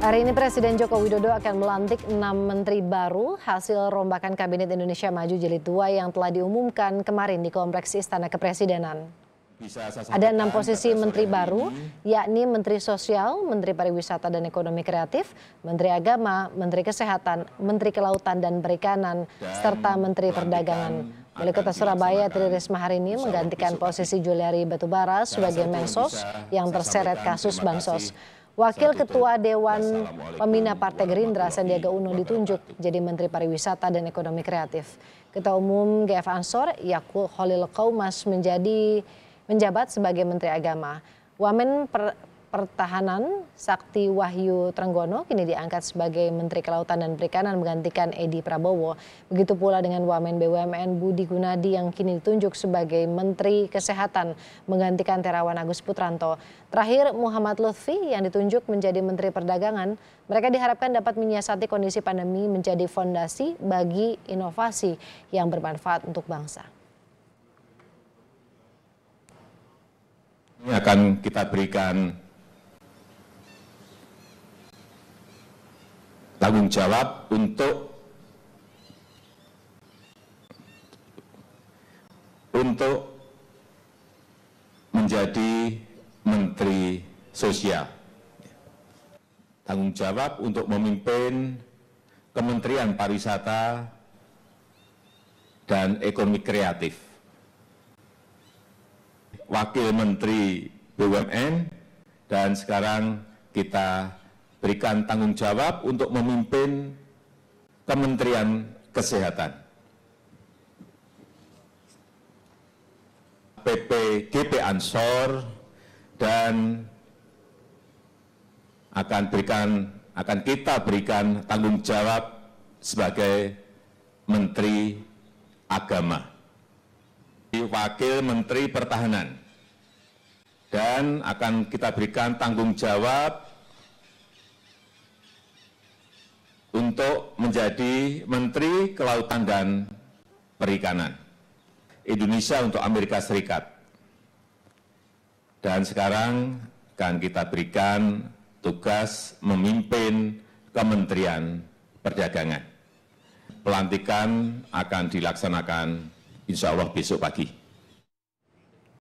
Hari ini Presiden Joko Widodo akan melantik enam menteri baru hasil rombakan Kabinet Indonesia Maju Jilid 2 yang telah diumumkan kemarin di Kompleks Istana Kepresidenan. Ada enam posisi menteri baru, yakni Menteri Sosial, Menteri Pariwisata dan Ekonomi Kreatif, Menteri Agama, Menteri Kesehatan, Menteri Kelautan dan Perikanan, serta Menteri Perdagangan. Wali Kota Surabaya Tri Risma hari ini menggantikan posisi Juliari Batubara sebagai Mensos yang terseret kasus Bansos. Wakil Ketua Dewan Pembina Partai Gerindra Sandiaga Uno ditunjuk jadi Menteri Pariwisata dan Ekonomi Kreatif. Ketua Umum GF Ansor Yakul Holil Kaumas menjadi menjabat sebagai Menteri Agama. Wamen Pertahanan Sakti Wahyu Trenggono kini diangkat sebagai Menteri Kelautan dan Perikanan menggantikan Edi Prabowo. Begitu pula dengan Wamen BUMN Budi Gunadi yang kini ditunjuk sebagai Menteri Kesehatan menggantikan Terawan Agus Putranto. Terakhir Muhammad Lutfi yang ditunjuk menjadi Menteri Perdagangan. Mereka diharapkan dapat menyiasati kondisi pandemi menjadi fondasi bagi inovasi yang bermanfaat untuk bangsa. Ini akan kita berikan tanggung jawab untuk untuk menjadi Menteri Sosial. Tanggung jawab untuk memimpin Kementerian Pariwisata dan Ekonomi Kreatif. Wakil Menteri BUMN dan sekarang kita berikan tanggung jawab untuk memimpin Kementerian Kesehatan. PPGP Ansor dan akan berikan akan kita berikan tanggung jawab sebagai Menteri Agama, Wakil Menteri Pertahanan, dan akan kita berikan tanggung jawab untuk menjadi Menteri Kelautan dan Perikanan Indonesia untuk Amerika Serikat. Dan sekarang akan kita berikan tugas memimpin Kementerian Perdagangan. Pelantikan akan dilaksanakan insya Allah besok pagi.